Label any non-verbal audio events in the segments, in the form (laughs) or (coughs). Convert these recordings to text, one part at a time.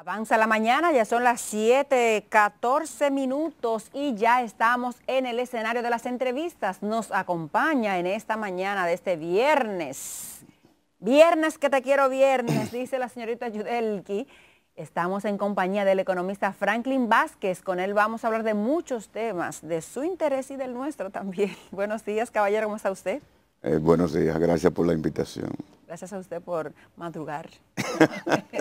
Avanza la mañana, ya son las 7, 14 minutos y ya estamos en el escenario de las entrevistas. Nos acompaña en esta mañana de este viernes. Viernes que te quiero viernes, (clears throat) dice la señorita Yudelki. Estamos en compañía del economista Franklin Vázquez. Con él vamos a hablar de muchos temas, de su interés y del nuestro también. (laughs) Buenos días, caballero, ¿cómo está usted? Eh, buenos días, gracias por la invitación. Gracias a usted por madrugar. (laughs)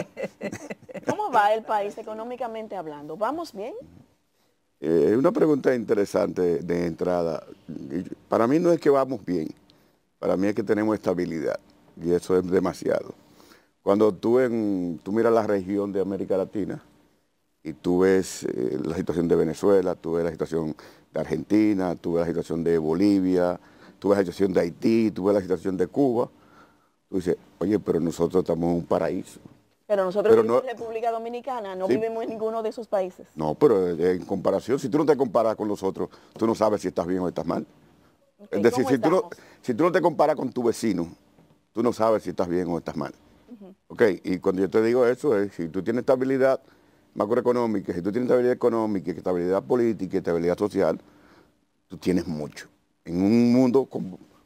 ¿Cómo va el país económicamente hablando? ¿Vamos bien? Eh, una pregunta interesante de entrada. Para mí no es que vamos bien, para mí es que tenemos estabilidad y eso es demasiado. Cuando tú, tú miras la región de América Latina y tú ves eh, la situación de Venezuela, tú ves la situación de Argentina, tú ves la situación de Bolivia, tú ves la situación de Haití, tú ves la situación de Cuba, tú dices, oye, pero nosotros estamos en un paraíso. Pero nosotros vivimos en República Dominicana, no vivimos en ninguno de esos países. No, pero eh, en comparación, si tú no te comparas con los otros, tú no sabes si estás bien o estás mal. es decir, si tú, no, te comparas con tu vecino, tú no sabes si estás bien o estás mal. Ok, y cuando yo te digo eso es, si tú tienes estabilidad macroeconómica, si tú tienes estabilidad económica, estabilidad política, estabilidad social, tú tienes mucho en un mundo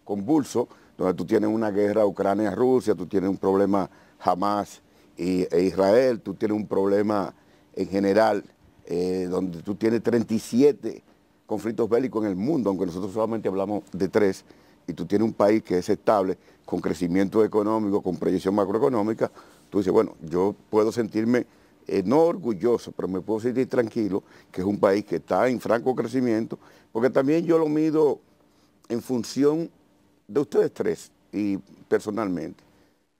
convulso, donde tú tienes una guerra Ucrania-Rusia, tú tienes un problema Hamas e Israel, tú tienes un problema en general, eh, donde tú tienes 37 conflictos bélicos en el mundo, aunque nosotros solamente hablamos de tres, y tú tienes un país que es estable, con crecimiento económico, con proyección macroeconómica, tú dices, bueno, yo puedo sentirme eh, no orgulloso, pero me puedo sentir tranquilo, que es un país que está en franco crecimiento, porque también yo lo mido en función de ustedes tres y personalmente.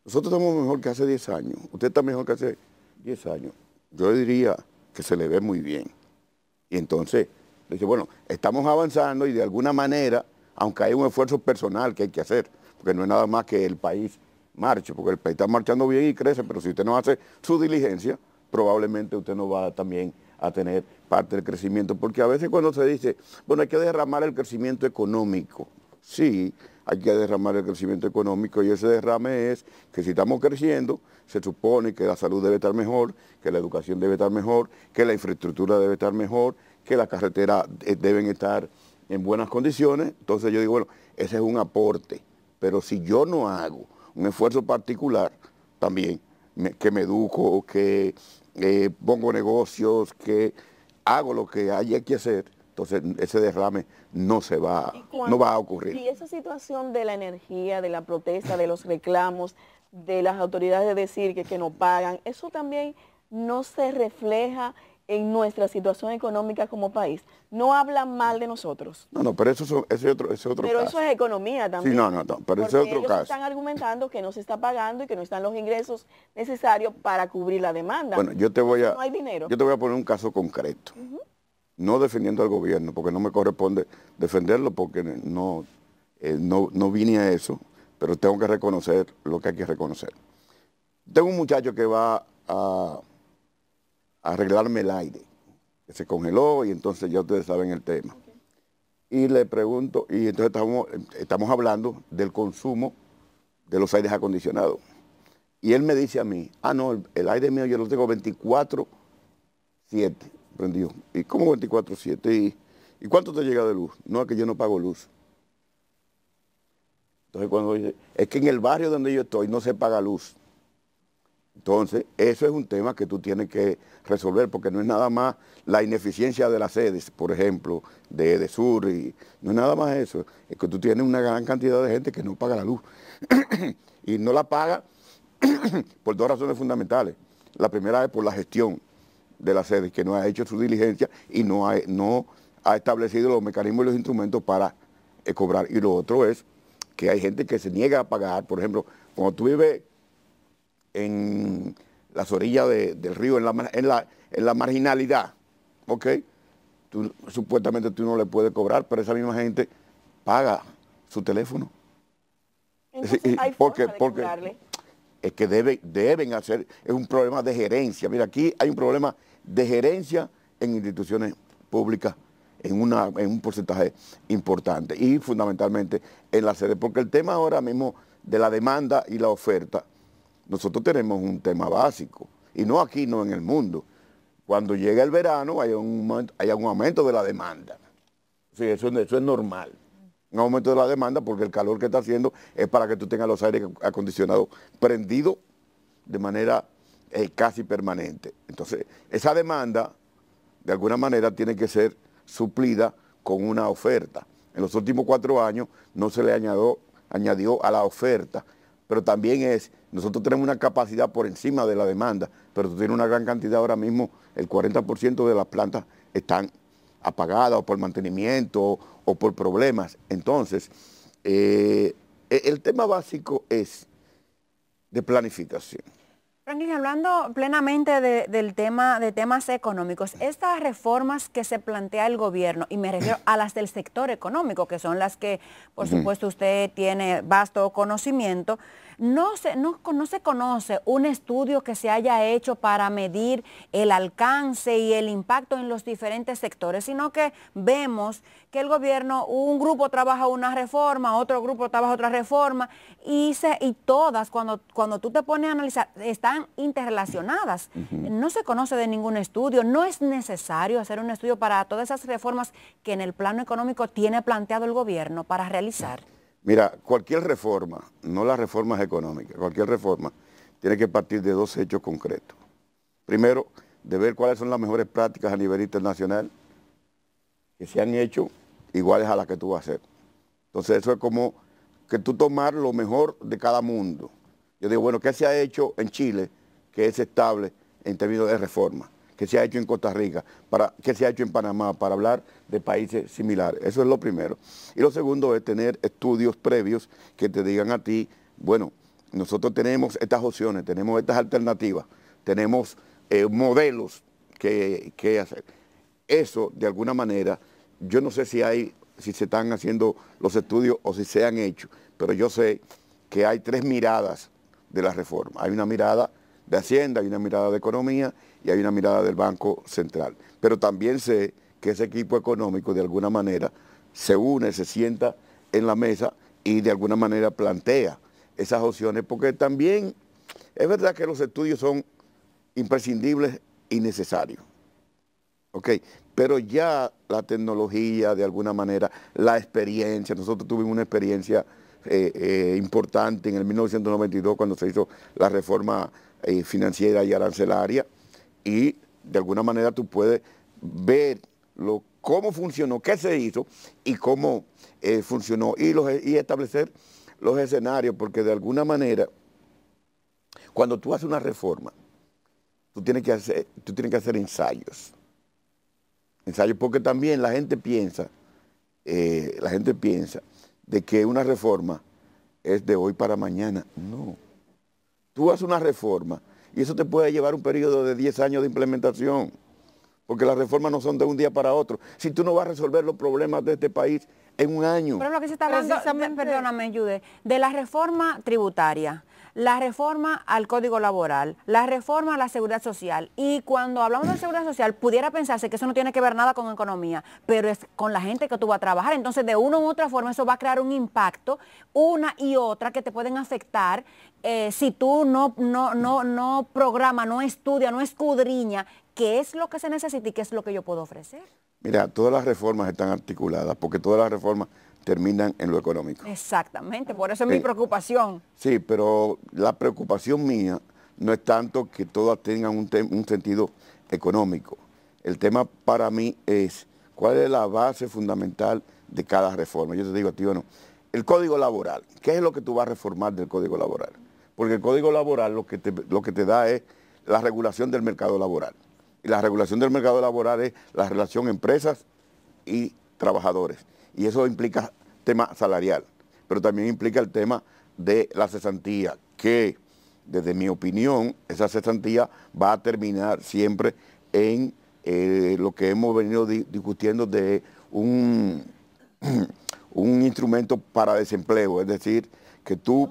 Nosotros estamos mejor que hace 10 años, usted está mejor que hace 10 años. Yo diría que se le ve muy bien. Y entonces, dice, bueno, estamos avanzando y de alguna manera, aunque hay un esfuerzo personal que hay que hacer, porque no es nada más que el país marche, porque el país está marchando bien y crece, pero si usted no hace su diligencia, probablemente usted no va también a tener parte del crecimiento. Porque a veces cuando se dice, bueno, hay que derramar el crecimiento económico. Sí, hay que derramar el crecimiento económico y ese derrame es que si estamos creciendo, se supone que la salud debe estar mejor, que la educación debe estar mejor, que la infraestructura debe estar mejor, que las carreteras eh, deben estar en buenas condiciones. Entonces yo digo, bueno, ese es un aporte, pero si yo no hago un esfuerzo particular también, que me educo, que eh, pongo negocios, que hago lo que haya que hacer, entonces ese derrame no se va, no va a ocurrir. Y esa situación de la energía, de la protesta, de los reclamos, de las autoridades de decir que, que no pagan, eso también no se refleja en nuestra situación económica como país. No hablan mal de nosotros. No, no, pero eso, es otro, caso. Pero eso es economía también. Sí, no, no, pero ese es otro caso. están argumentando que no se está pagando y que no están los ingresos necesarios para cubrir la demanda. Bueno, yo te voy a... Yo te voy a poner un caso concreto. No defendiendo al gobierno, porque no me corresponde defenderlo, porque eh, no, no vine a eso, pero tengo que reconocer lo que hay que reconocer. Tengo un muchacho que va a arreglarme el aire, que se congeló y entonces ya ustedes saben el tema. Y le pregunto, y entonces estamos, estamos hablando del consumo de los aires acondicionados. Y él me dice a mí, ah, no, el, aire mío yo lo tengo 24, 7, prendido. ¿Y cómo 24, 7? ¿Y, ¿Y cuánto te llega de luz? No, es que yo no pago luz. Entonces cuando es que en el barrio donde yo estoy no se paga luz. Entonces, eso es un tema que tú tienes que resolver, porque no es nada más la ineficiencia de las sedes, por ejemplo, de, de Sur, y, no es nada más eso, es que tú tienes una gran cantidad de gente que no paga la luz, (clears throat) y no la paga (clears throat) por dos razones fundamentales. La primera es por la gestión de las sedes, que no ha hecho su diligencia y no ha, no ha establecido los mecanismos y los instrumentos para eh, cobrar. Y lo otro es que hay gente que se niega a pagar, por ejemplo, cuando tú vives en las orillas del río, en la, en en la marginalidad, ¿ok? supuestamente tú no le puedes cobrar, pero esa misma gente paga su teléfono. hay porque, porque es que debe, deben hacer, es un problema de gerencia. Mira, aquí hay un problema de gerencia en instituciones públicas en, una, en un porcentaje importante y fundamentalmente en la sede, porque el tema ahora mismo de la demanda y la oferta nosotros tenemos un tema básico, y no aquí, no en el mundo. Cuando llega el verano hay un, hay aumento de la demanda. Sí, eso, eso es normal. Un aumento de la demanda porque el calor que está haciendo es para que tú tengas los aires acondicionados prendidos de manera eh, casi permanente. Entonces, esa demanda, de alguna manera, tiene que ser suplida con una oferta. En los últimos cuatro años no se le añadió a la oferta pero también es, nosotros tenemos una capacidad por encima de la demanda, pero tú tienes una gran cantidad ahora mismo, el 40% de las plantas están apagadas o por mantenimiento o, por problemas. Entonces, eh, e, el tema básico es de planificación. Franklin, hablando plenamente de, del tema, de temas económicos, estas reformas que se plantea el gobierno, y me refiero a las del sector económico, que son las que, por supuesto, usted tiene vasto conocimiento, no se, no, se conoce un estudio que se haya hecho para medir el alcance y el impacto en los diferentes sectores, sino que vemos que el gobierno, un grupo trabaja una reforma, otro grupo trabaja otra reforma, y, y todas, cuando, cuando tú te pones a analizar, están interrelacionadas. No se conoce de ningún estudio, no es necesario hacer un estudio para todas esas reformas que en el plano económico tiene planteado el gobierno para realizar. Mira, cualquier reforma, no las reformas económicas, cualquier reforma tiene que partir de dos hechos concretos. Primero, de ver cuáles son las mejores prácticas a nivel internacional que se han hecho iguales a las que tú vas a hacer. Entonces eso es como que tú tomar lo mejor de cada mundo. Yo digo, bueno, ¿qué se ha hecho en Chile que es estable en términos de reforma? que se ha hecho en Costa Rica, para, que se ha hecho en Panamá, para hablar de países similares. Eso es lo primero. Y lo segundo es tener estudios previos que te digan a ti, bueno, nosotros tenemos estas opciones, tenemos estas alternativas, tenemos eh, modelos que, que hacer. Eso, de alguna manera, yo no sé si hay, si se están haciendo los estudios o si se han hecho, pero yo sé que hay tres miradas de la reforma. Hay una mirada de Hacienda, hay una mirada de economía y hay una mirada del Banco Central. Pero también sé que ese equipo económico de alguna manera se une, se sienta en la mesa y de alguna manera plantea esas opciones, porque también es verdad que los estudios son imprescindibles y necesarios. Pero ya la tecnología, de alguna manera, la experiencia, nosotros tuvimos una experiencia eh, eh, importante en el 1992 cuando se hizo la reforma eh, financiera y arancelaria y de alguna manera tú puedes ver lo, cómo funcionó, qué se hizo y cómo funcionó y, establecer los escenarios porque de alguna manera cuando tú haces una reforma tú tienes que hacer, tú tienes que hacer ensayos. Ensayos porque también la gente piensa, la gente piensa de que una reforma es de hoy para mañana. No. Tú haces una reforma y eso te puede llevar un periodo de 10 años de implementación, porque las reformas no son de un día para otro. Si tú no vas a resolver los problemas de este país en un año. Pero lo que se está hablando, perdóname, de la reforma tributaria la reforma al Código Laboral, la reforma a la Seguridad Social. Y cuando hablamos de Seguridad Social, pudiera pensarse que eso no tiene que ver nada con economía, pero es con la gente que tú vas a trabajar. Entonces, de una u otra forma, eso va a crear un impacto, una y otra, que te pueden afectar eh, si tú no, no, no, no programa, no estudia, no escudriña qué es lo que se necesita y qué es lo que yo puedo ofrecer. Mira, todas las reformas están articuladas, porque todas las reformas terminan en lo económico. Exactamente, por eso es mi eh, preocupación. Sí, pero la preocupación mía no es tanto que todas tengan un, sentido económico. El tema para mí es cuál es la base fundamental de cada reforma. Yo te digo tío, ti, bueno, el código laboral, ¿qué es lo que tú vas a reformar del código laboral? Porque el código laboral lo que te, lo que te da es la regulación del mercado laboral. Y la regulación del mercado laboral es la relación empresas y trabajadores y eso implica tema salarial, pero también implica el tema de la cesantía, que desde mi opinión esa cesantía va a terminar siempre en eh, lo que hemos venido discutiendo de un, (clears throat) un instrumento para desempleo, es decir, que tú...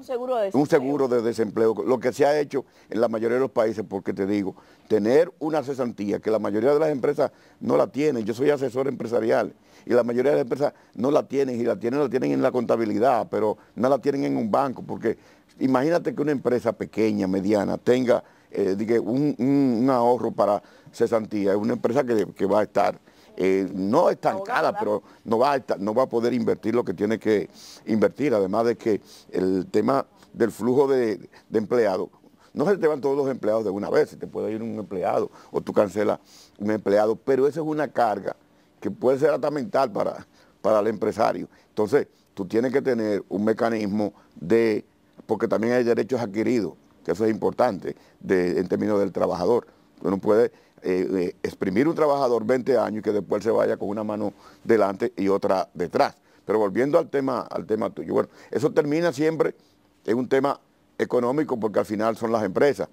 un seguro de desempleo. Lo que se ha hecho en la mayoría de los países, porque te digo, tener una cesantía, que la mayoría de las empresas no la tienen, yo soy asesor empresarial y la mayoría de las empresas no la tienen y la tienen, la tienen en la contabilidad, pero no la tienen en un banco, porque imagínate que una empresa pequeña, mediana, tenga eh, un, ahorro para cesantía, es una empresa que, va a estar. Eh, no estancada, pero no va, a no va a poder invertir lo que tiene que invertir, además de que el tema del flujo de, de empleados, no se te van todos los empleados de una vez, si te puede ir un empleado o tú cancelas un empleado, pero eso es una carga que puede ser hasta para, para el empresario. Entonces, tú tienes que tener un mecanismo de, porque también hay derechos adquiridos, que eso es importante en términos del trabajador. Uno puede eh, eh, exprimir un trabajador 20 años y que después se vaya con una mano delante y otra detrás. Pero volviendo al tema, al tema tuyo, bueno, eso termina siempre en un tema económico porque al final son las empresas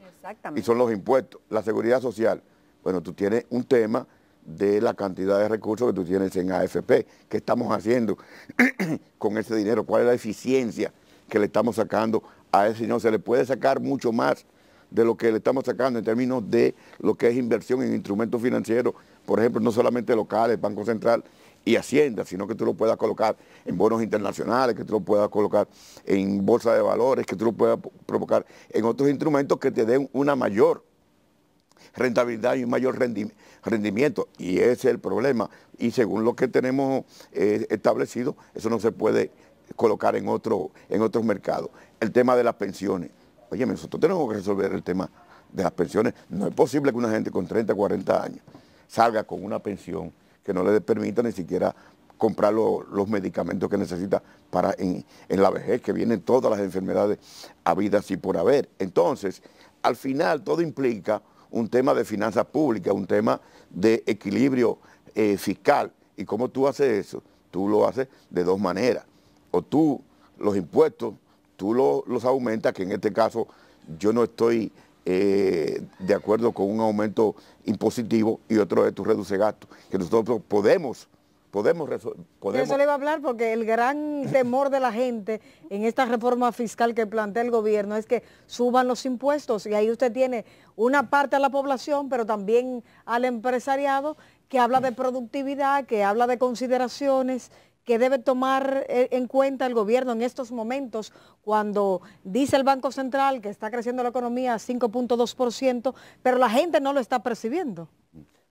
y son los impuestos, la seguridad social. Bueno, tú tienes un tema de la cantidad de recursos que tú tienes en AFP. ¿Qué estamos haciendo (clears throat) con ese dinero? ¿Cuál es la eficiencia que le estamos sacando a ese dinero? Se le puede sacar mucho más de lo que le estamos sacando en términos de lo que es inversión en instrumentos financieros, por ejemplo, no solamente locales, Banco Central y Hacienda, sino que tú lo puedas colocar en bonos internacionales, que tú lo puedas colocar en bolsa de valores, que tú lo puedas provocar en otros instrumentos que te den una mayor rentabilidad y un mayor rendimiento. Y ese es el problema. Y según lo que tenemos eh, establecido, eso no se puede colocar en, otro, en otros mercados. El tema de las pensiones. Oye, nosotros tenemos que resolver el tema de las pensiones. No es posible que una gente con 30, 40 años salga con una pensión que no le permita ni siquiera comprar los medicamentos que necesita para en, en, la vejez, que vienen todas las enfermedades habidas y por haber. Entonces, al final todo implica un tema de finanzas públicas, un tema de equilibrio eh, fiscal. ¿Y cómo tú haces eso? Tú lo haces de dos maneras. O tú los impuestos, tú los aumentas, que en este caso yo no estoy eh, de acuerdo con un aumento impositivo y otro es tu reduce gastos, que nosotros podemos Podemos resolver. Eso le iba a hablar porque el gran temor de la gente en esta reforma fiscal que plantea el gobierno es que suban los impuestos y ahí usted tiene una parte a la población, pero también al empresariado que habla de productividad, que habla de consideraciones que debe tomar eh, en cuenta el gobierno en estos momentos cuando dice el Banco Central que está creciendo la economía a 5.2%, pero la gente no lo está percibiendo.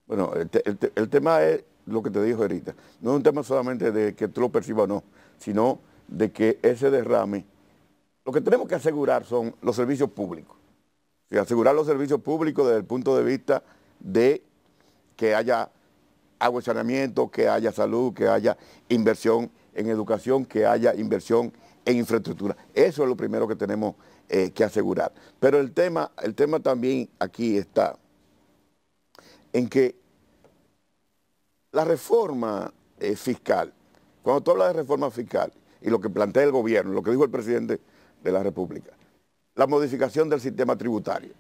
Bueno, el tema es lo que te dijo ahorita. No es un tema solamente de que tú lo percibas o no, sino de que ese derrame, lo que tenemos que asegurar son los servicios públicos. Y asegurar los servicios públicos desde el punto de vista de que haya agua y saneamiento, que haya salud, que haya inversión en educación, que haya inversión en infraestructura. Eso es lo primero que tenemos eh, que asegurar. Pero el tema, el tema también aquí está en que la reforma eh, fiscal, cuando tú hablas de reforma fiscal y lo que plantea el gobierno, lo que dijo el presidente de la República, la modificación del sistema tributario.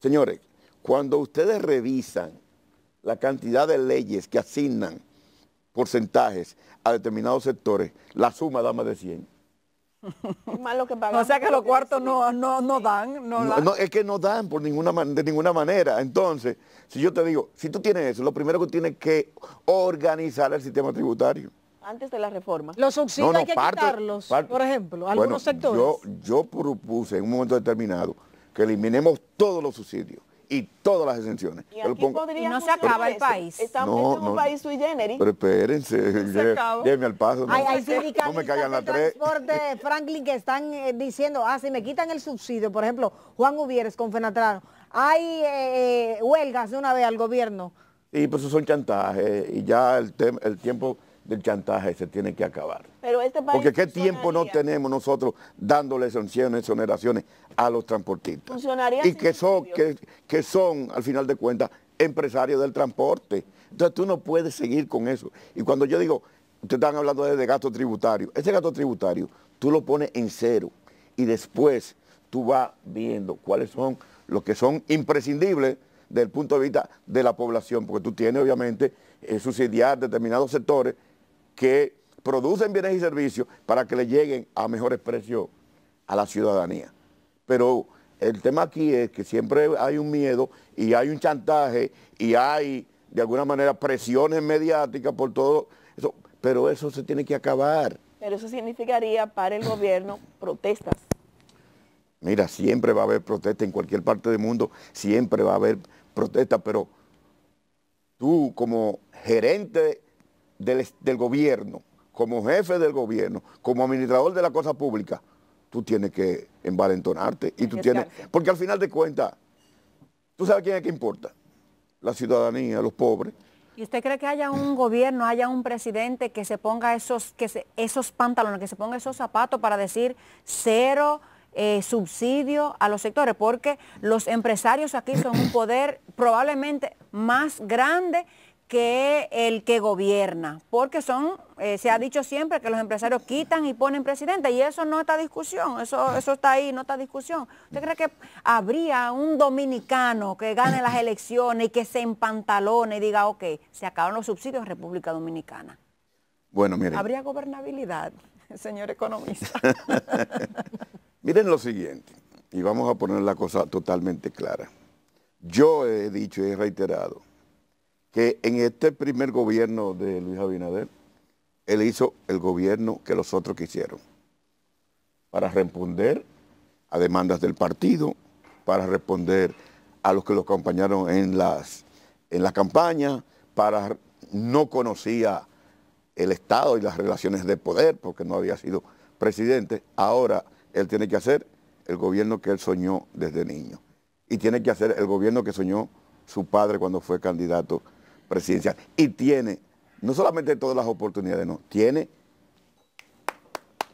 Señores, cuando ustedes revisan la cantidad de leyes que asignan porcentajes a determinados sectores, la suma da más de 100. (laughs) o sea que los cuartos no, no, dan. No, es que no dan por ninguna de ninguna manera. Entonces, si yo te digo, si tú tienes eso, lo primero que tienes que organizar el sistema tributario. Antes de la reforma. Los subsidios hay que por ejemplo, algunos sectores. yo propuse en un momento determinado que eliminemos todos los subsidios y todas las exenciones. Y, aquí no se acaba el país. Estamos no, en un no, país sui generis. Pero espérense, déjenme al paso. No, hay, me caigan las tres. transporte (laughs) Franklin que están eh, diciendo, ah, si me quitan el subsidio, por ejemplo, Juan Ubieres con Fenatrano, hay eh, eh, huelgas de una vez al gobierno. Y pues eso son chantajes y ya el, el tiempo del chantaje se tiene que acabar. Este porque qué tiempo no tenemos nosotros dándole exoneraciones a los transportistas. y que son, que, son, al final de cuentas, empresarios del transporte. Entonces tú no puedes seguir con eso. Y cuando yo digo, ustedes están hablando de, gasto tributario, ese gasto tributario tú lo pones en cero y después tú vas viendo cuáles son los que son imprescindibles desde el punto de vista de la población, porque tú tienes obviamente eh, subsidiar determinados sectores que producen bienes y servicios para que le lleguen a mejores precios a la ciudadanía. Pero el tema aquí es que siempre hay un miedo y hay un chantaje y hay de alguna manera presiones mediáticas por todo eso, pero eso se tiene que acabar. Pero eso significaría para el gobierno protestas. Mira, siempre va a haber protesta en cualquier parte del mundo, siempre va a haber protestas, pero tú como gerente del, gobierno, como jefe del gobierno, como administrador de la cosa pública, tú tienes que envalentonarte y tú tienes, porque al final de cuentas, tú sabes quién es que importa, la ciudadanía, los pobres. ¿Y usted cree que haya un (clears throat) gobierno, haya un presidente que se ponga esos, que esos pantalones, que se ponga esos zapatos para decir cero eh, subsidio a los sectores? Porque los empresarios aquí son un (clears throat) poder probablemente más grande que el que gobierna, porque son, eh, se ha mm. dicho siempre que los empresarios quitan y ponen presidente, y eso no está discusión, eso, mm. eso está ahí, no está discusión. ¿Usted cree que habría un dominicano que gane las mm. elecciones y que se empantalone y diga, ok, se acaban los subsidios en República Dominicana? Bueno, ¿Habría gobernabilidad, (laughs) señor economista? (laughs) miren lo siguiente, y vamos a poner la cosa totalmente clara. Yo he dicho y he reiterado, que en este primer gobierno de Luis Abinader, él hizo el gobierno que los otros quisieron, para responder a demandas del partido, para responder a los que lo acompañaron en, las, en la campaña, para no conocía el Estado y las relaciones de poder, porque no había sido presidente. Ahora él tiene que hacer el gobierno que él soñó desde niño. Y tiene que hacer el gobierno que soñó su padre cuando fue candidato presidencial. Y tiene, no solamente todas las oportunidades, no, tiene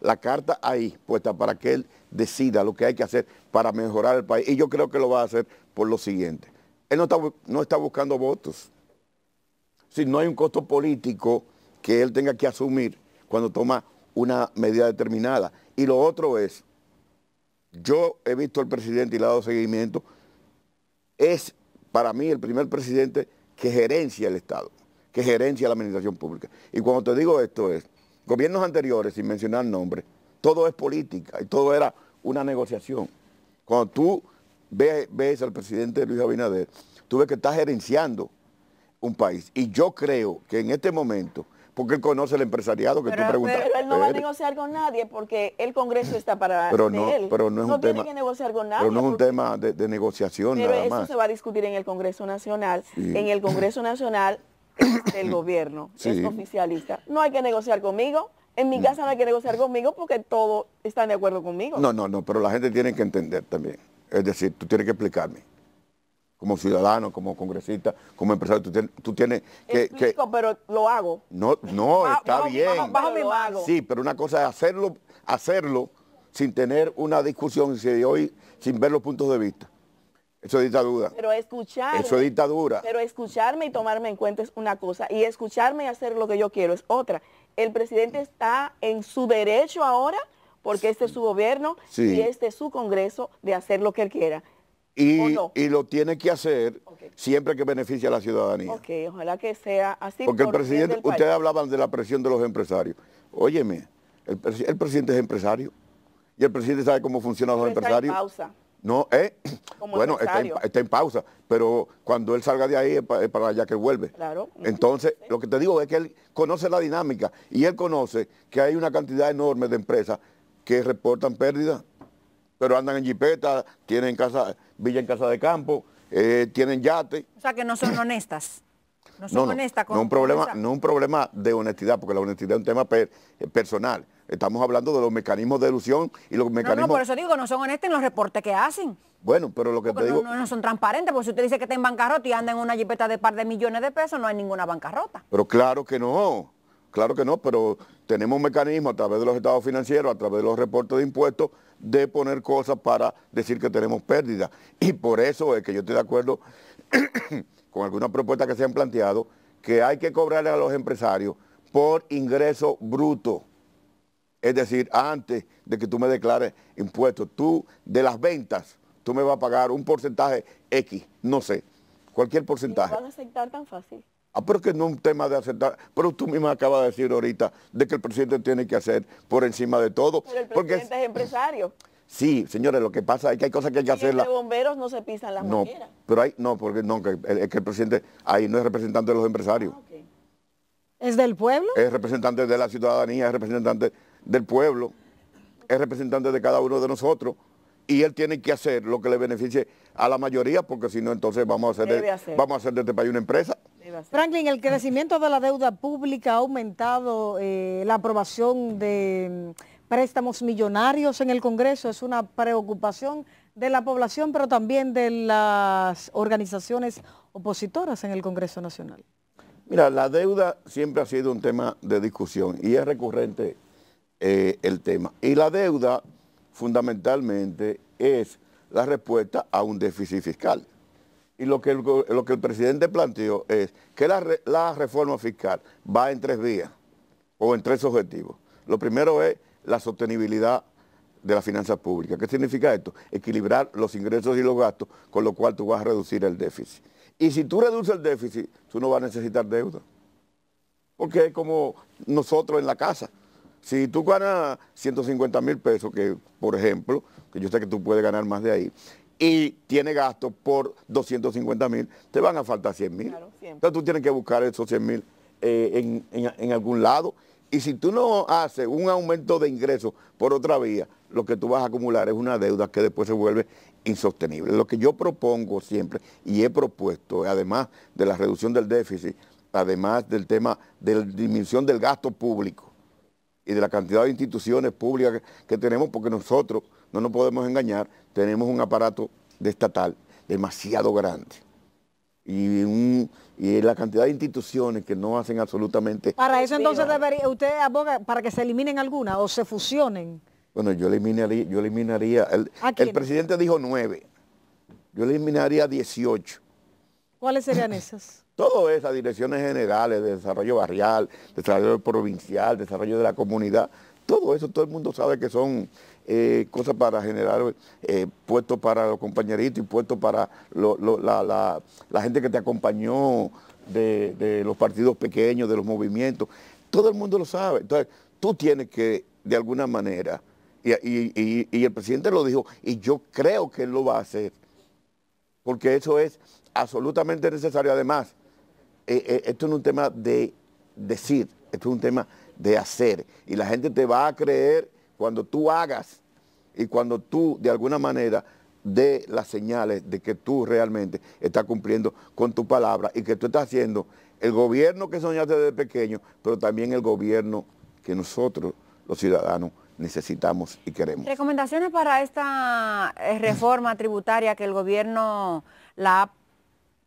la carta ahí puesta para que él decida lo que hay que hacer para mejorar el país. Y yo creo que lo va a hacer por lo siguiente. Él no está, no está buscando votos. Si no hay un costo político que él tenga que asumir cuando toma una medida determinada. Y lo otro es, yo he visto al presidente y le he dado seguimiento, es para mí el primer presidente que gerencia el Estado, que gerencia la administración pública. Y cuando te digo esto es, gobiernos anteriores, sin mencionar nombres, todo es política y todo era una negociación. Cuando tú ves, ves al presidente Luis Abinader, tú ves que está gerenciando un país. Y yo creo que en este momento porque él conoce el empresariado que tú preguntas. Pero él no va a negociar con nadie porque el Congreso está para pero no, él. Pero no es un tiene tema, que negociar con nadie. es un tema de, negociación pero eso se va a discutir en el Congreso Nacional. En el Congreso Nacional el gobierno (clears throat) es oficialista. No hay que negociar conmigo. En mi mm. casa no hay que negociar conmigo porque todos están de acuerdo conmigo. No, no, no, pero la gente tiene que entender también. Es decir, tú tienes que explicarme como ciudadano, como congresista, como empresario, tú, tienes que, Explico, pero lo hago. No, no, (laughs) está bien. Bajo, mi mago. Sí, pero una cosa es hacerlo, hacerlo sin tener una discusión y hoy sin ver los puntos de vista. Eso es dictadura. Pero escuchar. Eso es dictadura. Pero escucharme y tomarme en cuenta es una cosa. Y escucharme y hacer lo que yo quiero es otra. El presidente está en su derecho ahora, porque este es su gobierno y este es su congreso, de hacer lo que él quiera y, lo tiene que hacer siempre que beneficie a la ciudadanía. Ok, ojalá que sea así. Porque el presidente, ustedes hablaban de la presión de los empresarios. Óyeme, el, presidente es empresario y el presidente sabe cómo funcionan los empresarios. Está en pausa. No, ¿eh? (clears throat) bueno, está en, pausa, pero cuando él salga de ahí es para, allá que vuelve. Claro. Entonces, lo que te digo es que él conoce la dinámica y él conoce que hay una cantidad enorme de empresas que reportan pérdidas pero andan en jipeta, tienen casa, villa en casa de campo, eh, tienen yate. O sea que no son honestas. No son honestas con no un problema, No un problema de honestidad, porque la honestidad es un tema eh, personal. Estamos hablando de los mecanismos de ilusión y los mecanismos... No, no, por eso digo, no son honestos en los reportes que hacen. Bueno, pero lo que te digo... No, no, son transparentes, porque si usted dice que está en bancarrota y anda en una jipeta de par de millones de pesos, no hay ninguna bancarrota. Pero claro que no, claro que no, pero tenemos mecanismos a través de los estados financieros, a través de los reportes de impuestos, de poner cosas para decir que tenemos pérdida. Y por eso es que yo estoy de acuerdo (coughs) con algunas propuestas que se han planteado, que hay que cobrarle a los empresarios por ingreso bruto. Es decir, antes de que tú me declares impuestos, tú de las ventas, tú me vas a pagar un porcentaje X, no sé, cualquier porcentaje. aceptar tan fácil? Ah, pero que no es un tema de aceptar. Pero tú mismo acabas de decir ahorita de que el presidente tiene que hacer por encima de todo. Pero el presidente es empresario. Sí, señores, lo que pasa es que hay cosas que hay que hacer. Los bomberos no se pisan las no, Pero hay, no, porque no, el presidente ahí no es representante de los empresarios. Ah, ¿Es del pueblo? Es representante de la ciudadanía, es representante del pueblo, es representante de cada uno de nosotros y él tiene que hacer lo que le beneficie a la mayoría, porque si no, entonces vamos a hacer, de, Vamos a hacer de este país una empresa. Franklin, el crecimiento de la deuda pública ha aumentado eh, la aprobación de mm, préstamos millonarios en el Congreso, es una preocupación de la población, pero también de las organizaciones opositoras en el Congreso Nacional. Mira, la deuda siempre ha sido un tema de discusión y es recurrente eh, el tema. Y la deuda fundamentalmente es la respuesta a un déficit fiscal. Y lo que el, presidente planteó es que la, la reforma fiscal va en tres vías o en tres objetivos. Lo primero es la sostenibilidad de la finanzas pública. ¿Qué significa esto? Equilibrar los ingresos y los gastos, con lo cual tú vas a reducir el déficit. Y si tú reduces el déficit, tú no vas a necesitar deuda. Porque es como nosotros en la casa. Si tú ganas 150 mil pesos, que por ejemplo, que yo sé que tú puedes ganar más de ahí, y tiene gasto por 250 mil, te van a faltar 100 mil. Entonces tú tienes que buscar esos 100 mil eh, en, en, algún lado. Y si tú no haces un aumento de ingresos por otra vía, lo que tú vas a acumular es una deuda que después se vuelve insostenible. Lo que yo propongo siempre y he propuesto, además de la reducción del déficit, además del tema de la disminución del gasto público, y de la cantidad de instituciones públicas que, tenemos, porque nosotros, no nos podemos engañar, tenemos un aparato estatal demasiado grande. Y, la cantidad de instituciones que no hacen absolutamente... Para eso entonces debería, usted aboga para que se eliminen algunas o se fusionen. Bueno, yo eliminaría, yo eliminaría, el, el presidente dijo nueve, yo eliminaría 18. ¿Cuáles serían esas? Todo eso, direcciones generales, de desarrollo barrial, desarrollo provincial, desarrollo de la comunidad, todo eso, todo el mundo sabe que son eh, cosas para generar eh, puestos para los compañeritos y puestos para la, gente que te acompañó de, los partidos pequeños, de los movimientos. Todo el mundo lo sabe. Entonces, tú tienes que, de alguna manera, y, el presidente lo dijo, y yo creo que él lo va a hacer, porque eso es absolutamente necesario. Además, eh, eh, esto no es un tema de decir, esto es un tema de hacer. Y la gente te va a creer cuando tú hagas y cuando tú de alguna manera de las señales de que tú realmente estás cumpliendo con tu palabra y que tú estás haciendo el gobierno que soñaste desde pequeño, pero también el gobierno que nosotros, los ciudadanos, necesitamos y queremos. Recomendaciones para esta eh, reforma tributaria que el gobierno la ha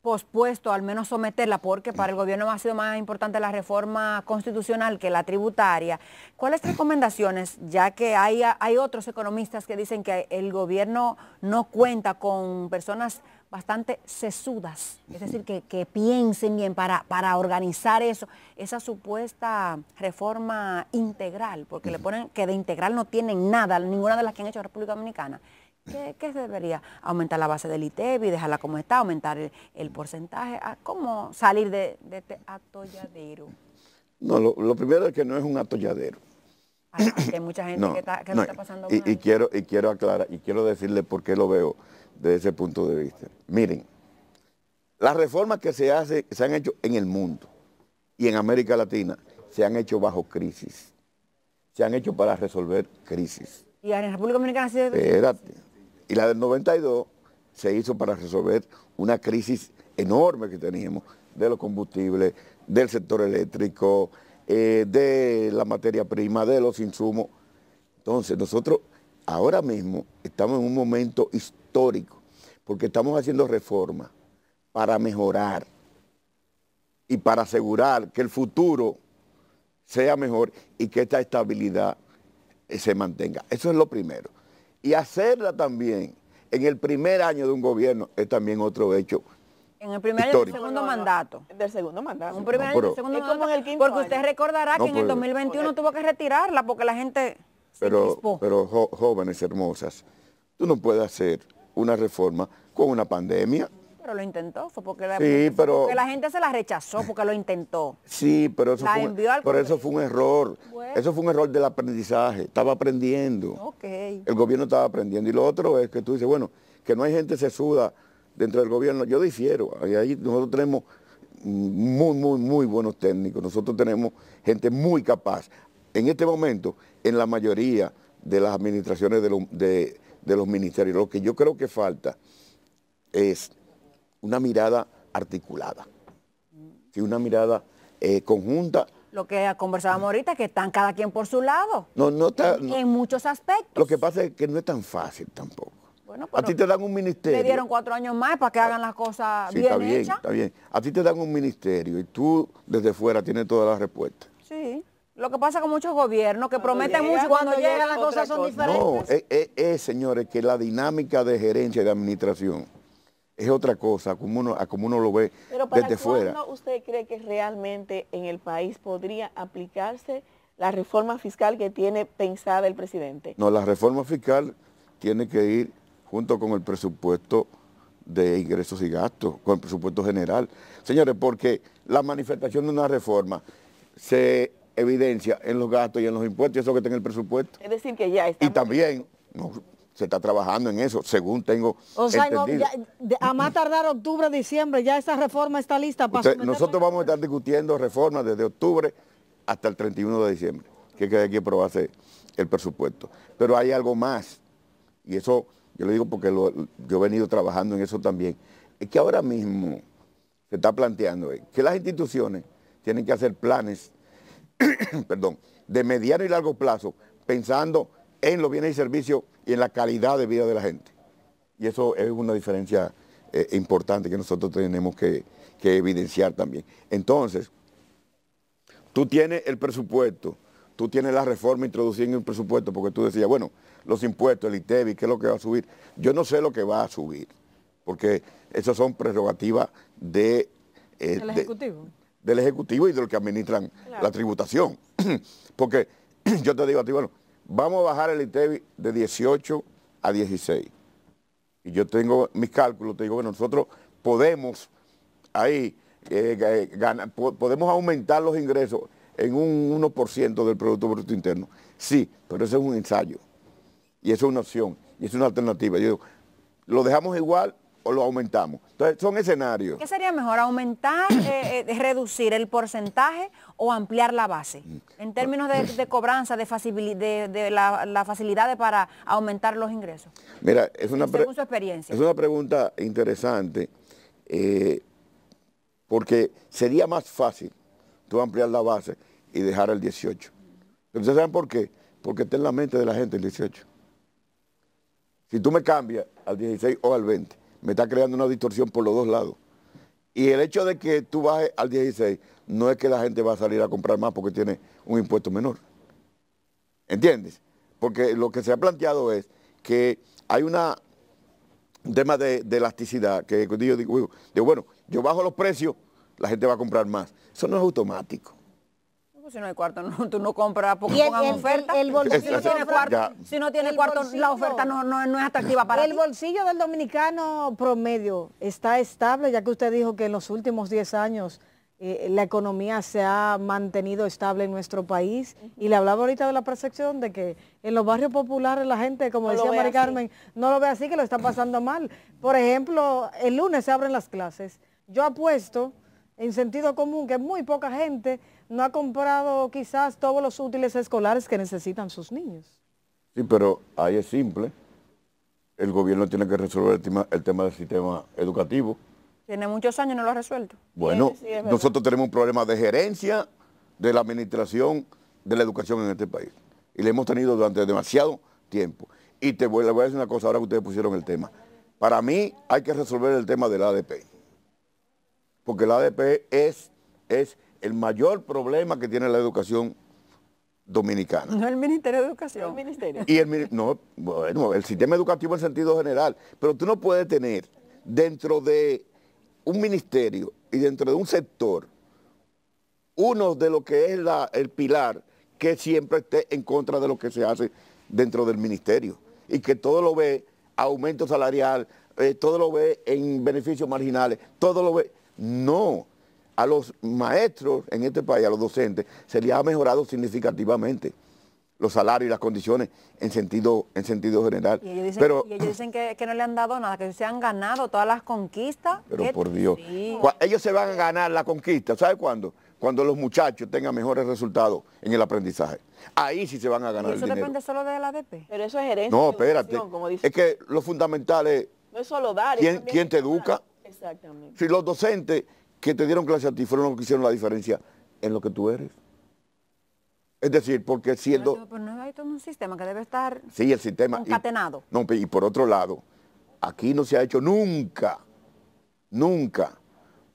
pospuesto, al menos someterla, porque para el gobierno ha sido más importante la reforma constitucional que la tributaria. ¿Cuáles recomendaciones, ya que hay, otros economistas que dicen que el gobierno no cuenta con personas bastante sesudas, es decir, que, piensen bien para, para organizar eso, esa supuesta reforma integral, porque le ponen que de integral no tienen nada, ninguna de las que han hecho en República Dominicana. ¿Qué, se debería? ¿Aumentar la base del ITEBI, e dejarla como está, aumentar el, porcentaje? ¿Cómo salir de, este atolladero? No, lo, primero es que no es un atolladero. Hay, mucha gente que, está, no, está pasando y, y, quiero, y quiero aclarar, y quiero decirle por qué lo veo desde ese punto de vista. Miren, las reformas que se, hace, se han hecho en el mundo y en América Latina se han hecho bajo crisis. Se han hecho para resolver crisis. Y en República Dominicana se... Espérate, y la del 92 se hizo para resolver una crisis enorme que teníamos de los combustibles, del sector eléctrico, eh, de la materia prima, de los insumos. Entonces nosotros ahora mismo estamos en un momento histórico porque estamos haciendo reformas para mejorar y para asegurar que el futuro sea mejor y que esta estabilidad eh, se mantenga. Eso es lo primero y hacerla también en el primer año de un gobierno es también otro hecho. En el primer año del segundo mandato. Del segundo mandato. Un primer año del segundo mandato. En el porque usted recordará que en el 2021 tuvo que retirarla porque la gente pero, Pero jóvenes hermosas, tú no puedes hacer una reforma con una pandemia. Pero lo intentó, fue porque, la, la gente se la rechazó, porque lo intentó. Sí, pero eso, fue, eso fue un error. Eso fue un error del aprendizaje. Estaba aprendiendo. El gobierno estaba aprendiendo. Y lo otro es que tú dices, bueno, que no hay gente se suda dentro del gobierno. Yo difiero. Ahí, nosotros tenemos muy, muy, muy buenos técnicos. Nosotros tenemos gente muy capaz. En este momento, en la mayoría de las administraciones de los ministerios, lo que yo creo que falta es una mirada articulada, y una mirada eh, conjunta. Lo que conversábamos ahorita, que están cada quien por su lado. No, En, muchos aspectos. Lo que pasa es que no es tan fácil tampoco. Bueno, a ti te dan un ministerio. Te dieron cuatro años más para que hagan las cosas bien, está bien Está bien. A ti te dan un ministerio y tú desde fuera tienes todas las respuestas. Sí. Lo que pasa con muchos gobiernos que prometen mucho cuando, cuando llegan las cosas son diferentes. No, eh, es, eh, señores, que la dinámica de gerencia y de administración es otra cosa, como uno, a como uno lo ve Pero para desde fuera. usted cree que realmente en el país podría aplicarse la reforma fiscal que tiene pensada el presidente? No, la reforma fiscal tiene que ir junto con el presupuesto de ingresos y gastos, con el presupuesto general. Señores, porque la manifestación de una reforma se evidencia en los gastos y en los impuestos, eso que está en el presupuesto. Es decir, que ya está. Y también, se está trabajando en eso, según tengo o sea, a más tardar octubre, diciembre, ya esa reforma está lista. Para nosotros vamos a estar discutiendo reformas desde octubre hasta el 31 de diciembre, que hay que aprobarse el presupuesto. Pero hay algo más, y eso yo lo digo porque yo he venido trabajando en eso también, es que ahora mismo se está planteando eh, que las instituciones tienen que hacer planes, (clears throat) perdón, de mediano y largo plazo, pensando en los bienes y servicios y en la calidad de vida de la gente. Y eso es una diferencia eh, importante que nosotros tenemos que, evidenciar también. Entonces, tú tienes el presupuesto, tú tienes la reforma introducida en el presupuesto, porque tú decías, bueno, los impuestos, el ITEBI, ¿qué es lo que va a subir? Yo no sé lo que va a subir, porque esas son prerrogativas de, eh, ejecutivo? del Ejecutivo y de los que administran la tributación. (clears throat) porque (clears throat) yo te digo a ti, bueno, vamos a bajar el ITEBI e de 18 a 16. Y yo tengo mis cálculos, te digo, que nosotros podemos ahí eh, eh, podemos aumentar los ingresos en un 1% del Producto Bruto Interno. Sí, pero eso es un ensayo. Y eso es una opción, y es una alternativa. Yo digo, lo dejamos igual lo aumentamos. Entonces, son escenarios. ¿Qué sería mejor, aumentar, eh, eh, reducir el porcentaje o ampliar la base? Mm. En términos de, cobranza, de, de, de la, facilidad para aumentar los ingresos. Mira, es una, experiencia. Es una pregunta interesante, eh, porque sería más fácil tú ampliar la base y dejar el 18. entonces ¿Ustedes saben por qué? Porque está en la mente de la gente el 18. Si tú me cambias al 16 o al 20, me está creando una distorsión por los dos lados. Y el hecho de que tú bajes al 16 no es que la gente va a salir a comprar más porque tiene un impuesto menor. ¿Entiendes? Porque lo que se ha planteado es que hay una, un tema de, elasticidad, que yo digo, bueno, yo bajo los precios, la gente va a comprar más. Eso no es automático. Pues, si no hay cuarto, (laughs) tú no compras porque oferta. si no tiene cuarto, la oferta no, no, es atractiva para El bolsillo del dominicano promedio está estable, ya que usted dijo que en los últimos 10 años eh, la economía se ha mantenido estable en nuestro país. Y le hablaba ahorita de la percepción de que en los barrios populares la gente, como decía Mari Carmen, no lo ve así, que lo está pasando mal. Por ejemplo, el lunes se abren las clases. Yo apuesto en sentido común que muy poca gente no ha comprado quizás todos los útiles escolares que necesitan sus niños. Sí, pero ahí es simple. El gobierno tiene que resolver el tema, del sistema educativo. Tiene muchos años y no lo ha resuelto. Bueno, nosotros tenemos un problema de gerencia de la administración de la educación en este país. Y lo hemos tenido durante demasiado tiempo. Y te voy, voy a decir una cosa ahora que ustedes pusieron el tema. Para mí hay que resolver el tema del ADP. Porque el ADP es, es el mayor problema que tiene la educación dominicana. No el Ministerio de Educación. El ministerio. Y el, no, bueno, el sistema educativo en sentido general. Pero tú no puedes tener dentro de un ministerio y dentro de un sector uno de lo que es el pilar que siempre esté en contra de lo que se hace dentro del ministerio y que todo lo ve aumento salarial, eh, todo lo ve en beneficios marginales, todo lo ve... No, a los maestros en este país, a los docentes, se les ha mejorado significativamente los salarios y las condiciones en sentido, en sentido general. Y ellos dicen, pero, dicen que, no le han dado nada, que se han ganado todas las conquistas. Pero por Dios, ellos se van a ganar la conquista, ¿sabe cuándo? Cuando los muchachos tengan mejores resultados en el aprendizaje. Ahí sí se van a ganar. eso depende solo de la ADP. Pero eso es herencia No, espérate. Es que lo fundamental es... No solo dar. ¿Quién, ¿quién te educa? Exactamente. Si los docentes que te dieron clase a ti fueron los que hicieron la diferencia en lo que tú eres. Es decir, porque siendo... Pero, no hay todo un sistema que debe estar sí, el sistema, concatenado. Y, por otro lado, aquí no se ha hecho nunca, nunca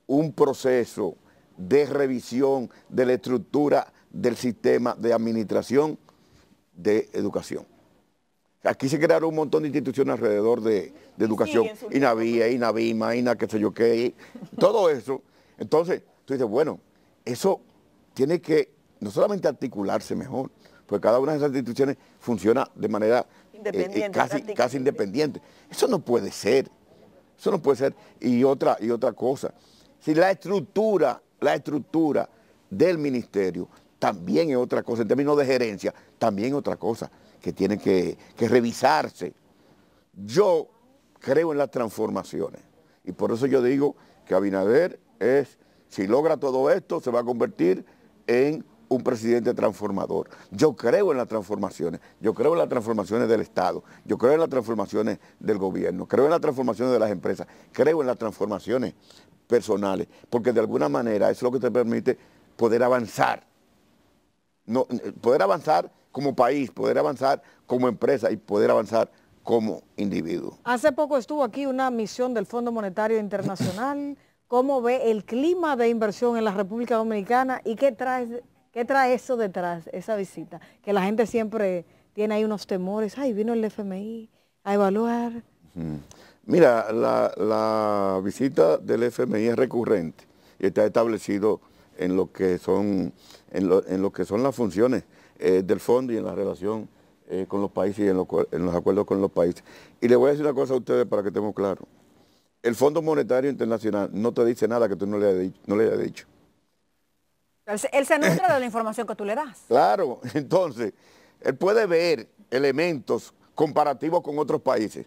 un proceso de revisión de la estructura del sistema de administración de educación. Aquí se crearon un montón de instituciones alrededor de, de educación, y INAVIA, INAVIMA, INA qué sé yo qué, todo eso entonces, tú dices, bueno, eso tiene que no solamente articularse mejor, porque cada una de esas instituciones funciona de manera eh, eh, casi, casi independiente. Eso no puede ser. Eso no puede ser. Y otra, y otra cosa, si la estructura, la estructura del ministerio también es otra cosa, en términos de gerencia, también es otra cosa que tiene que, que revisarse. Yo creo en las transformaciones y por eso yo digo que Abinader es, si logra todo esto, se va a convertir en un presidente transformador. Yo creo en las transformaciones, yo creo en las transformaciones del Estado, yo creo en las transformaciones del gobierno, creo en las transformaciones de las empresas, creo en las transformaciones personales, porque de alguna manera es lo que te permite poder avanzar. No, poder avanzar como país, poder avanzar como empresa y poder avanzar como individuo. Hace poco estuvo aquí una misión del Fondo Monetario Internacional (laughs) cómo ve el clima de inversión en la República Dominicana y qué trae, qué trae eso detrás, esa visita, que la gente siempre tiene ahí unos temores, ay, vino el FMI a evaluar. Mira, la, visita del FMI es recurrente y está establecido en lo que son, en que son las funciones eh, del fondo y en la relación eh, con los países y en, en los acuerdos con los países. Y le voy a decir una cosa a ustedes para que estemos claros el Fondo Monetario Internacional no te dice nada que tú no le hayas dicho. No le dicho. Él se nutre de la información que tú le das. Claro, (laughs) entonces, él puede ver elementos comparativos con otros países.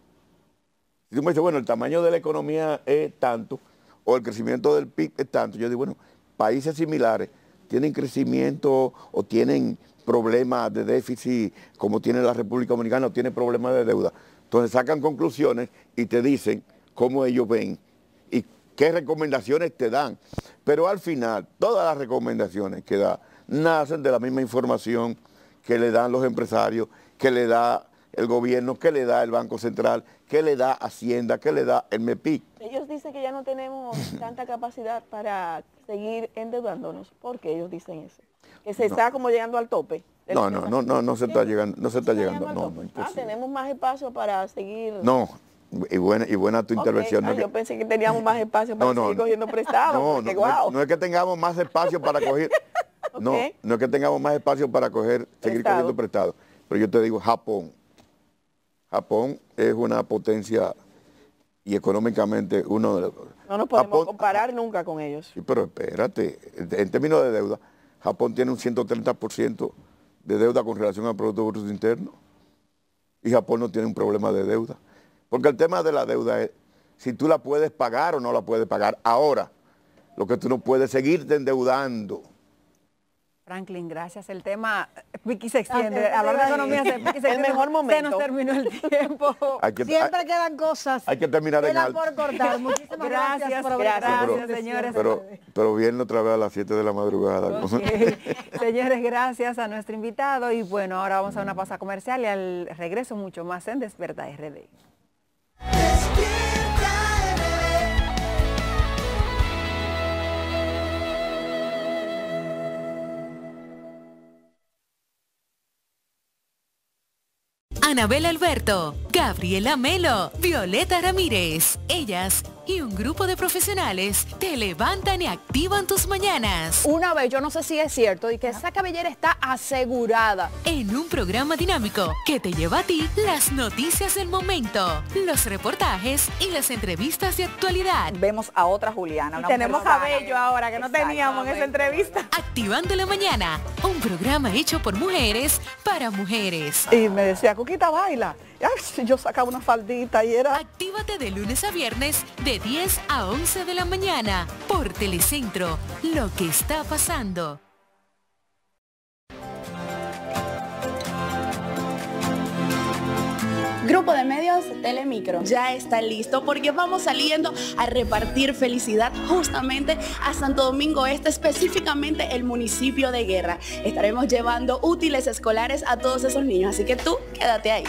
Si tú me dices, bueno, el tamaño de la economía es tanto, o el crecimiento del PIB es tanto, yo digo, bueno, países similares tienen crecimiento o tienen problemas de déficit como tiene la República Dominicana o tiene problemas de deuda. Entonces sacan conclusiones y te dicen cómo ellos ven y qué recomendaciones te dan. Pero al final, todas las recomendaciones que da nacen de la misma información que le dan los empresarios, que le da el gobierno, que le da el Banco Central, que le da Hacienda, que le da el MEPIC. Ellos dicen que ya no tenemos (laughs) tanta capacidad para seguir endeudándonos. ¿Por qué ellos dicen eso? Que se está como llegando al tope. No, no, no, no, no se está llegando, no se está llegando. ah, tenemos más espacio para seguir. No, y buena, y buena tu intervención. yo pensé que teníamos más espacio para seguir cogiendo prestado. No, es que tengamos más espacio para coger. (laughs) No, no es que tengamos más espacio para coger, seguir cogiendo prestado. Pero yo te digo, Japón. Japón es una potencia y económicamente uno de los... No nos podemos comparar nunca con ellos. Pero espérate, en términos de deuda, Japón tiene un 130% de deuda con relación al Producto Bruto Interno y Japón no tiene un problema de deuda. Porque el tema de la deuda es si tú la puedes pagar o no la puedes pagar. Ahora, lo que tú no puedes seguirte endeudando. Franklin, gracias. El tema, eh, Vicky se extiende, ah, hablar de economía se, (laughs) se, El mejor momento. Se nos terminó el tiempo. (laughs) Siempre quedan cosas. Hay que terminar en alto. por cortar. (laughs) Muchísimas gracias, gracias por pero, señores. Pero, viene otra vez a las 7 de la madrugada. señores, gracias a nuestro invitado. Y bueno, ahora vamos a una pausa comercial y al regreso mucho más en Desperta RD. Anabel Alberto, Gabriela Melo, Violeta Ramírez. Ellas y un grupo de profesionales te levantan y activan tus mañanas. Una vez, yo no sé si es cierto, y que esa cabellera está asegurada. En un programa dinámico que te lleva a ti las noticias del momento, los reportajes y las entrevistas de actualidad. Vemos a otra Juliana. tenemos cabello ahora que no teníamos en esa entrevista. Activando la mañana, un programa hecho por mujeres para mujeres. Y me decía, Cuquita, baila yo sacaba una faldita y era... Actívate de lunes a viernes de 10 a 11 de la mañana por Telecentro, lo que está pasando. Grupo de Medios Telemicro. Ya está listo porque vamos saliendo a repartir felicidad justamente a Santo Domingo Este, específicamente el municipio de Guerra. Estaremos llevando útiles escolares a todos esos niños, así que tú quédate ahí.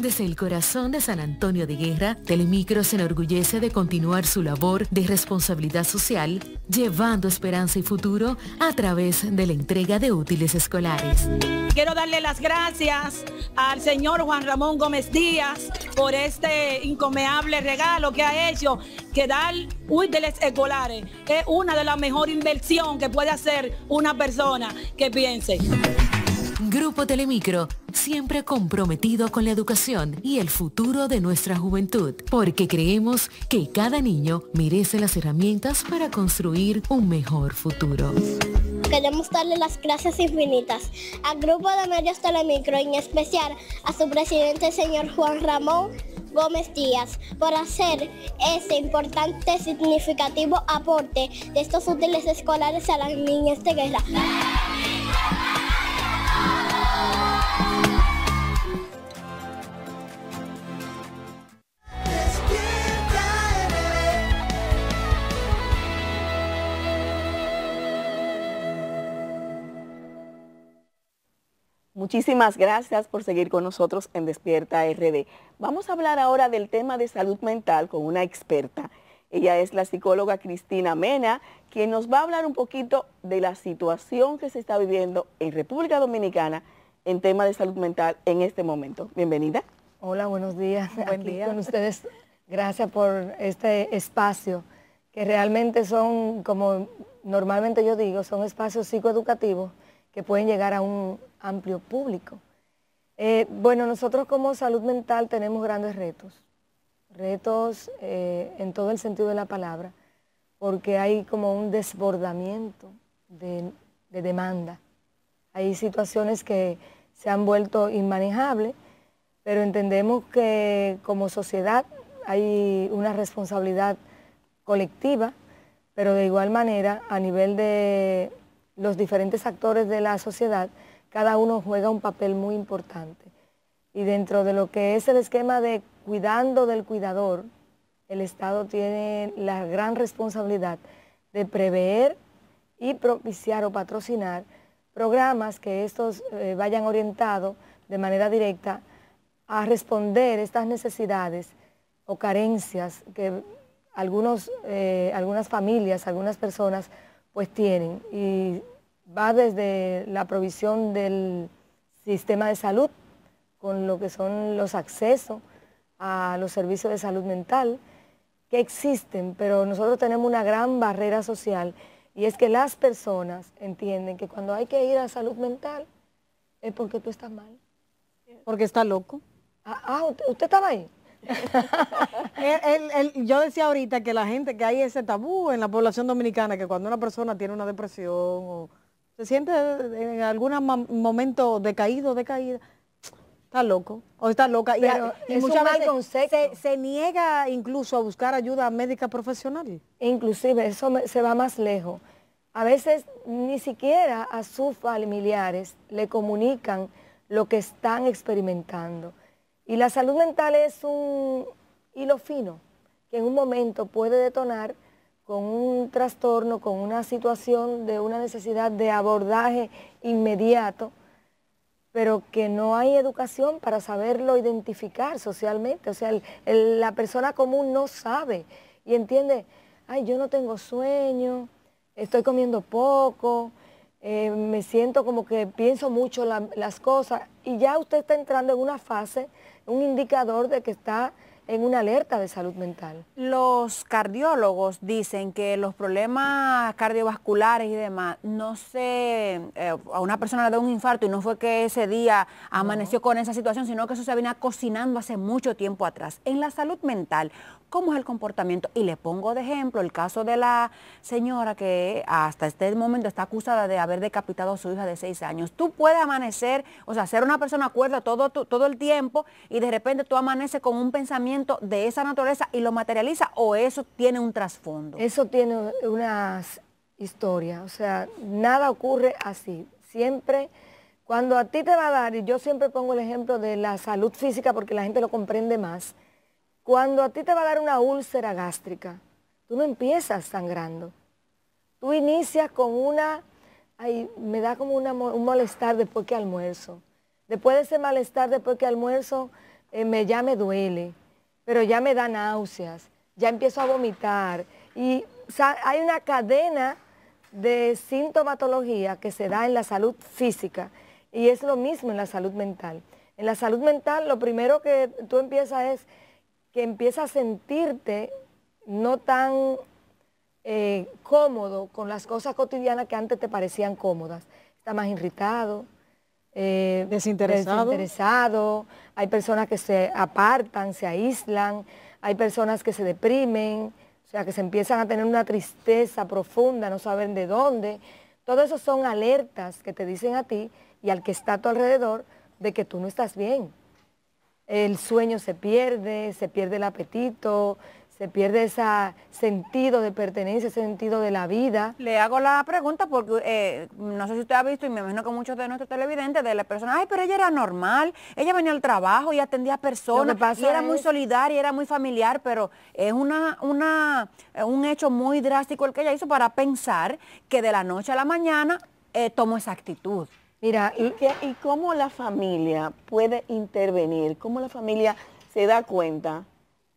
Desde el corazón de San Antonio de Guerra, Telemicro se enorgullece de continuar su labor de responsabilidad social, llevando esperanza y futuro a través de la entrega de útiles escolares. Quiero darle las gracias al señor Juan Ramón Gómez Díaz por este incomeable regalo que ha hecho, que dar útiles escolares es una de las mejores inversiones que puede hacer una persona que piense. Grupo Telemicro, siempre comprometido con la educación y el futuro de nuestra juventud, porque creemos que cada niño merece las herramientas para construir un mejor futuro. Queremos darle las gracias infinitas al Grupo de Medios Telemicro, en especial a su presidente, señor Juan Ramón Gómez Díaz por hacer ese importante, significativo aporte de estos útiles escolares a las niñas de guerra. Muchísimas gracias por seguir con nosotros en Despierta RD. Vamos a hablar ahora del tema de salud mental con una experta. Ella es la psicóloga Cristina Mena, quien nos va a hablar un poquito de la situación que se está viviendo en República Dominicana en tema de salud mental en este momento. Bienvenida. Hola, buenos días. Buen día. Con ustedes, gracias por este espacio, que realmente son, como normalmente yo digo, son espacios psicoeducativos que pueden llegar a un, amplio público. Eh, bueno, nosotros como salud mental tenemos grandes retos, retos eh, en todo el sentido de la palabra, porque hay como un desbordamiento de, de demanda. Hay situaciones que se han vuelto inmanejables, pero entendemos que como sociedad hay una responsabilidad colectiva, pero de igual manera a nivel de los diferentes actores de la sociedad, cada uno juega un papel muy importante. Y dentro de lo que es el esquema de cuidando del cuidador, el Estado tiene la gran responsabilidad de prever y propiciar o patrocinar programas que estos eh, vayan orientados de manera directa a responder estas necesidades o carencias que algunos, eh, algunas familias, algunas personas pues tienen. Y va desde la provisión del sistema de salud, con lo que son los accesos a los servicios de salud mental, que existen, pero nosotros tenemos una gran barrera social y es que las personas entienden que cuando hay que ir a salud mental es porque tú estás mal. Porque está loco. Ah, ah usted, estaba ahí. (laughs) yo decía ahorita que la gente, que hay ese tabú en la población dominicana, que cuando una persona tiene una depresión o se siente en algún momento decaído, decaída. Está loco o está loca. y, muchas veces Se, niega incluso a buscar ayuda médica profesional. Inclusive eso se va más lejos. A veces ni siquiera a sus familiares le comunican lo que están experimentando. Y la salud mental es un hilo fino que en un momento puede detonar con un trastorno, con una situación de una necesidad de abordaje inmediato, pero que no hay educación para saberlo identificar socialmente. O sea, la persona común no sabe y entiende, ay, yo no tengo sueño, estoy comiendo poco, eh, me siento como que pienso mucho las cosas y ya usted está entrando en una fase, un indicador de que está en una alerta de salud mental. Los cardiólogos dicen que los problemas cardiovasculares y demás, no sé, eh, a una persona le da un infarto y no fue que ese día amaneció con esa situación, sino que eso se venía cocinando hace mucho tiempo atrás. En la salud mental, ¿cómo es el comportamiento? Y le pongo de ejemplo el caso de la señora que hasta este momento está acusada de haber decapitado a su hija de seis años. Tú puedes amanecer, o sea, ser una persona cuerda todo, todo el tiempo y de repente tú amaneces con un pensamiento de esa naturaleza y lo materializa o eso tiene un trasfondo? Eso tiene una historia, o sea, nada ocurre así. Siempre, cuando a ti te va a dar, y yo siempre pongo el ejemplo de la salud física porque la gente lo comprende más, cuando a ti te va a dar una úlcera gástrica, tú no empiezas sangrando. Tú inicias con una, ay, me da como un molestar después que almuerzo. Después de ese malestar, después que almuerzo, eh, me, ya me duele pero ya me da náuseas, ya empiezo a vomitar. Y hay una cadena de sintomatología que se da en la salud física y es lo mismo en la salud mental. En la salud mental lo primero que tú empiezas es que empiezas a sentirte no tan eh, cómodo con las cosas cotidianas que antes te parecían cómodas. Está más irritado, eh, desinteresado hay personas que se apartan, se aíslan, hay personas que se deprimen, o sea, que se empiezan a tener una tristeza profunda, no saben de dónde. Todo eso son alertas que te dicen a ti y al que está a tu alrededor de que tú no estás bien. El sueño se pierde, se pierde el apetito, se pierde ese sentido de pertenencia, ese sentido de la vida. Le hago la pregunta porque eh, no sé si usted ha visto, y me imagino que muchos de nuestros televidentes, de la persona, ay, pero ella era normal, ella venía al trabajo y atendía a personas, y era muy solidaria, era muy familiar, pero es una, una, eh, un hecho muy drástico el que ella hizo para pensar que de la noche a la mañana eh, tomó esa actitud. Mira, ¿Y, y cómo la familia puede intervenir, cómo la familia se da cuenta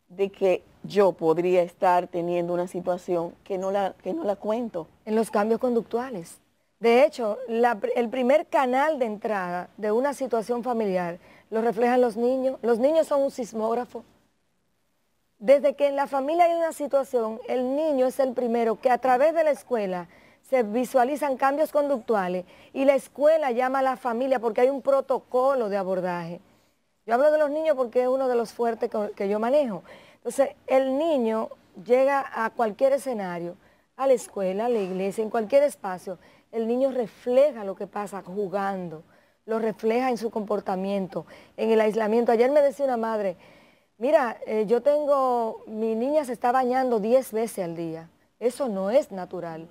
de que yo podría estar teniendo una situación que no la, que no la cuento. En los cambios conductuales. De hecho, el primer canal de entrada de una situación familiar lo reflejan los niños. Los niños son un sismógrafo. Desde que en la familia hay una situación, el niño es el primero que a través de la escuela se visualizan cambios conductuales y la escuela llama a la familia porque hay un protocolo de abordaje. Yo hablo de los niños porque es uno de los fuertes que yo manejo. Entonces, el niño llega a cualquier escenario, a la escuela, a la iglesia, en cualquier espacio, el niño refleja lo que pasa jugando, lo refleja en su comportamiento, en el aislamiento. Ayer me decía una madre, mira, eh, yo tengo, mi niña se está bañando 10 veces al día. Eso no es natural.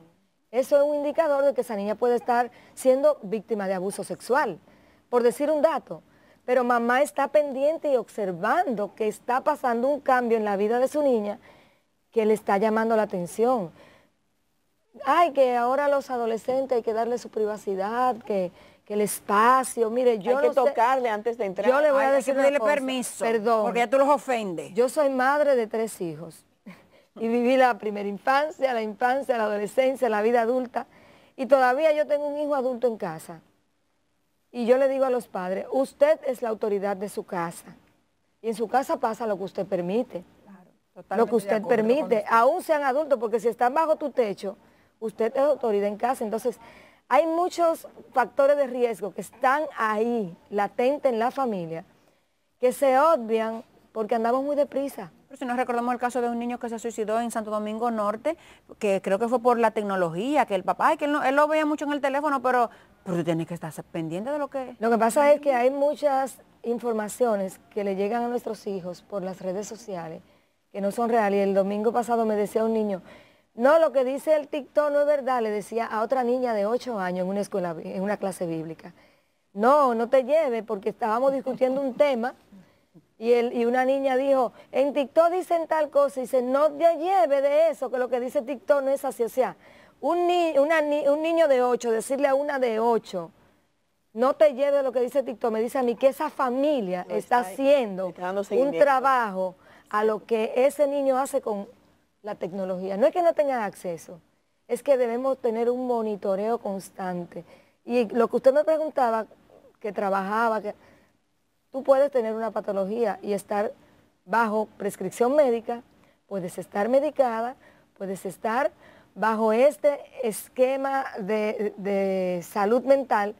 Eso es un indicador de que esa niña puede estar siendo víctima de abuso sexual. Por decir un dato, pero mamá está pendiente y observando que está pasando un cambio en la vida de su niña que le está llamando la atención. Ay, que ahora los adolescentes hay que darle su privacidad, que, el espacio, mire, yo hay que tocarle antes de entrar. Yo le voy a decir que permiso, perdón, porque ya tú los ofendes. Yo soy madre de tres hijos (laughs) y viví la primera infancia, la infancia, la adolescencia, la vida adulta y todavía yo tengo un hijo adulto en casa y yo le digo a los padres, usted es la autoridad de su casa. Y en su casa pasa lo que usted permite. Claro, lo que usted permite, aún sean adultos, porque si están bajo tu techo, usted es autoridad en casa. Entonces, hay muchos factores de riesgo que están ahí, latentes en la familia, que se obvian porque andamos muy deprisa. Pero si nos recordamos el caso de un niño que se suicidó en Santo Domingo Norte, que creo que fue por la tecnología, que el papá, que no, él, lo veía mucho en el teléfono, pero pero tú tienes que estar pendiente de lo que... Lo que pasa es que hay muchas informaciones que le llegan a nuestros hijos por las redes sociales que no son reales. Y el domingo pasado me decía un niño, no, lo que dice el TikTok no es verdad, le decía a otra niña de 8 años en una escuela, en una clase bíblica. No, no te lleves porque estábamos discutiendo un tema y, y una niña dijo, en TikTok dicen tal cosa, y dice, no te lleve de eso, que lo que dice TikTok no es así, o sea, un, niño de ocho decirle a una de ocho no te lleve lo que dice TikTok, me dice a mí que esa familia está, haciendo un trabajo a lo que ese niño hace con la tecnología. No es que no tengan acceso, es que debemos tener un monitoreo constante. Y lo que usted me preguntaba, que trabajaba, que tú puedes tener una patología y estar bajo prescripción médica, puedes estar medicada, puedes estar bajo este esquema de, salud mental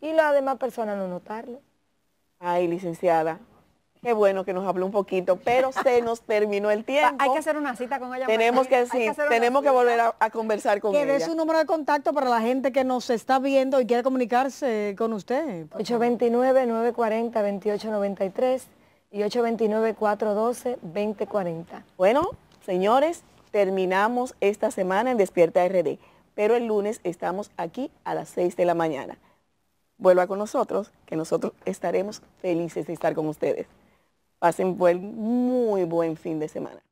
y la demás persona no notarlo. Ay, licenciada, Qué bueno que nos habló un poquito, pero se nos terminó el (laughs) tiempo. Hay que hacer una cita con ella. Tenemos que, sí, tenemos que volver a, conversar con ella. Que dé su número de contacto para la gente que nos está viendo y quiere comunicarse con usted. 829-940-2893 y 829-412-2040. Bueno, señores, terminamos esta semana en Despierta RD, pero el lunes estamos aquí a las 6 de la mañana. Vuelva con nosotros, que nosotros estaremos felices de estar con ustedes. Pasen buen, muy buen fin de semana.